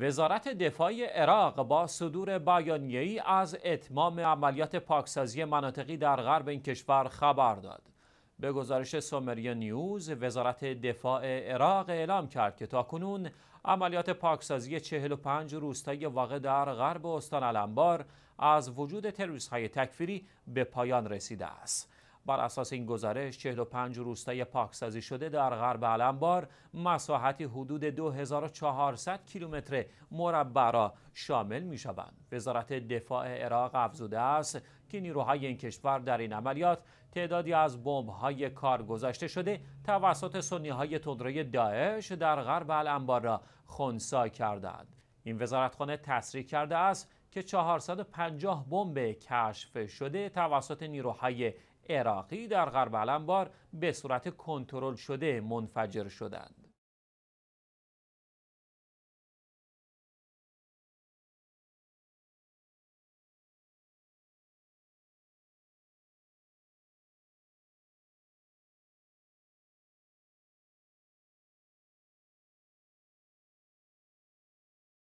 وزارت دفاع عراق با صدور بیانیه‌ای از اتمام عملیات پاکسازی مناطقی در غرب این کشور خبر داد. به گزارش سومریا نیوز، وزارت دفاع عراق اعلام کرد که تاکنون عملیات پاکسازی 45 روستای واقع در غرب استان الانبار از وجود تروریست‌های تکفیری به پایان رسیده است. بر اساس این گزارش 45 روستای پاکسازی شده در غرب علمبار مساحتی حدود 2400 کیلومتر مربع را شامل می شوند. وزارت دفاع عراق افزوده است که نیروهای این کشور در این عملیات تعدادی از های کار گذاشته شده توسط سنی‌های تندروی داعش در غرب الانبار را خونسا کردند. این وزارتخانه تصریح کرده است که 450 بمب کشف شده توسط نیروهای عراقی در غرب علمبار به صورت کنترل شده منفجر شدند.